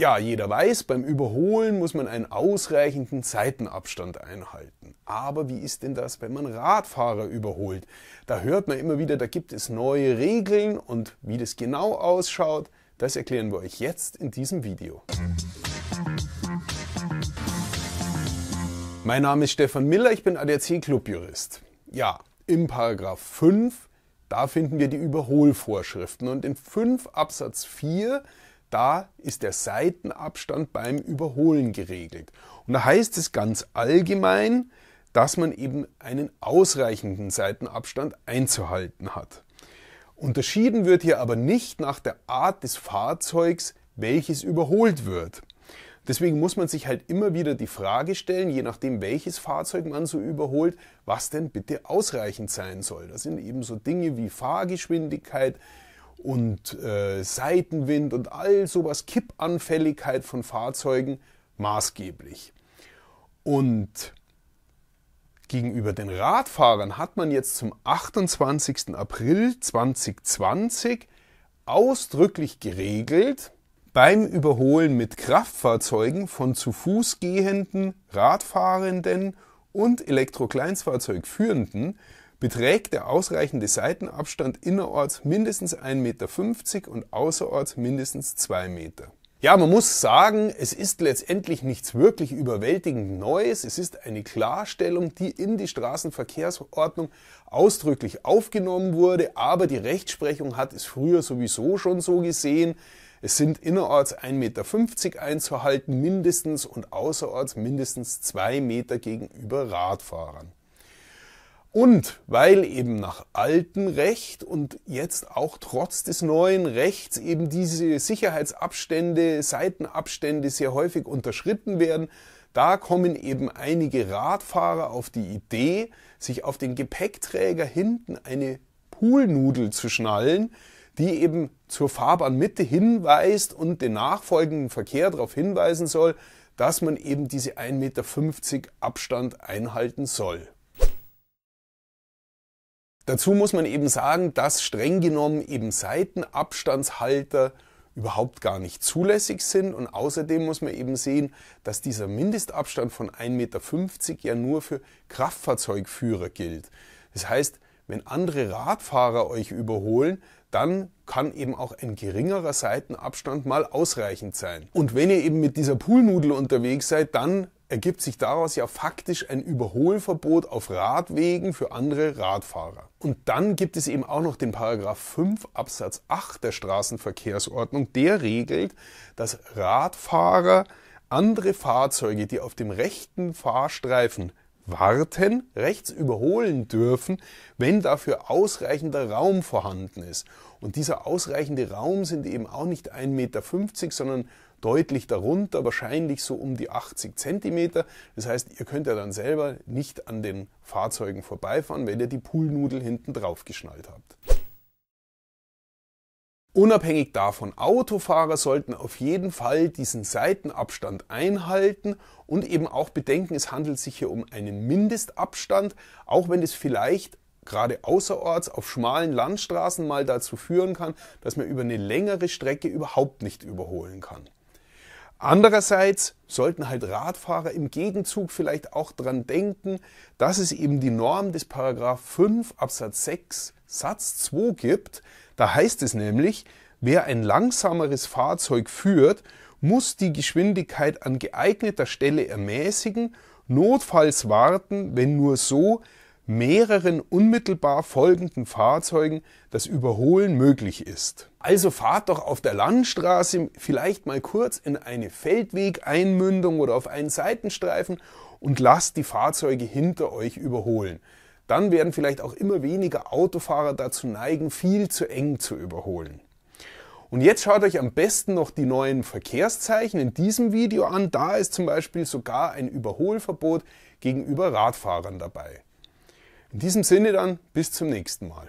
Ja, jeder weiß, beim Überholen muss man einen ausreichenden Seitenabstand einhalten. Aber wie ist denn das, wenn man Radfahrer überholt? Da hört man immer wieder, da gibt es neue Regeln und wie das genau ausschaut, das erklären wir euch jetzt in diesem Video. Mein Name ist Stefan Miller, ich bin ADAC Clubjurist. Ja, im Paragraph 5, da finden wir die Überholvorschriften und in 5 Absatz 4 da ist der Seitenabstand beim Überholen geregelt. Und da heißt es ganz allgemein, dass man eben einen ausreichenden Seitenabstand einzuhalten hat. Unterschieden wird hier aber nicht nach der Art des Fahrzeugs, welches überholt wird. Deswegen muss man sich halt immer wieder die Frage stellen, je nachdem welches Fahrzeug man so überholt, was denn bitte ausreichend sein soll. Das sind eben so Dinge wie Fahrgeschwindigkeit, und äh, Seitenwind und all sowas, Kippanfälligkeit von Fahrzeugen maßgeblich. Und gegenüber den Radfahrern hat man jetzt zum 28. April 2020 ausdrücklich geregelt, beim Überholen mit Kraftfahrzeugen von zu Fuß gehenden, Radfahrenden und Elektrokleinstfahrzeugführenden beträgt der ausreichende Seitenabstand innerorts mindestens 1,50 Meter und außerorts mindestens 2 Meter. Ja, man muss sagen, es ist letztendlich nichts wirklich überwältigend Neues. Es ist eine Klarstellung, die in die Straßenverkehrsordnung ausdrücklich aufgenommen wurde, aber die Rechtsprechung hat es früher sowieso schon so gesehen. Es sind innerorts 1,50 Meter einzuhalten mindestens und außerorts mindestens 2 Meter gegenüber Radfahrern. Und weil eben nach altem Recht und jetzt auch trotz des neuen Rechts eben diese Sicherheitsabstände, Seitenabstände sehr häufig unterschritten werden, da kommen eben einige Radfahrer auf die Idee, sich auf den Gepäckträger hinten eine Poolnudel zu schnallen, die eben zur Fahrbahnmitte hinweist und den nachfolgenden Verkehr darauf hinweisen soll, dass man eben diese 1,50 Meter Abstand einhalten soll. Dazu muss man eben sagen, dass streng genommen eben Seitenabstandshalter überhaupt gar nicht zulässig sind und außerdem muss man eben sehen, dass dieser Mindestabstand von 1,50 Meter ja nur für Kraftfahrzeugführer gilt. Das heißt, wenn andere Radfahrer euch überholen, dann kann eben auch ein geringerer Seitenabstand mal ausreichend sein. Und wenn ihr eben mit dieser Poolnudel unterwegs seid, dann ergibt sich daraus ja faktisch ein Überholverbot auf Radwegen für andere Radfahrer. Und dann gibt es eben auch noch den Paragraph 5 Absatz 8 der Straßenverkehrsordnung, der regelt, dass Radfahrer andere Fahrzeuge, die auf dem rechten Fahrstreifen warten, rechts überholen dürfen, wenn dafür ausreichender Raum vorhanden ist. Und dieser ausreichende Raum sind eben auch nicht 1,50 Meter, sondern deutlich darunter, wahrscheinlich so um die 80 Zentimeter. Das heißt, ihr könnt ja dann selber nicht an den Fahrzeugen vorbeifahren, wenn ihr die Poolnudel hinten drauf geschnallt habt. Unabhängig davon, Autofahrer sollten auf jeden Fall diesen Seitenabstand einhalten und eben auch bedenken, es handelt sich hier um einen Mindestabstand, auch wenn es vielleicht gerade außerorts auf schmalen Landstraßen mal dazu führen kann, dass man über eine längere Strecke überhaupt nicht überholen kann. Andererseits sollten halt Radfahrer im Gegenzug vielleicht auch dran denken, dass es eben die Norm des Paragraph 5 Absatz 6 Satz 2 gibt. Da heißt es nämlich, wer ein langsameres Fahrzeug führt, muss die Geschwindigkeit an geeigneter Stelle ermäßigen, notfalls warten, wenn nur so mehreren unmittelbar folgenden Fahrzeugen das Überholen möglich ist. Also fahrt doch auf der Landstraße vielleicht mal kurz in eine Feldwegeinmündung oder auf einen Seitenstreifen und lasst die Fahrzeuge hinter euch überholen dann werden vielleicht auch immer weniger Autofahrer dazu neigen, viel zu eng zu überholen. Und jetzt schaut euch am besten noch die neuen Verkehrszeichen in diesem Video an. Da ist zum Beispiel sogar ein Überholverbot gegenüber Radfahrern dabei. In diesem Sinne dann bis zum nächsten Mal.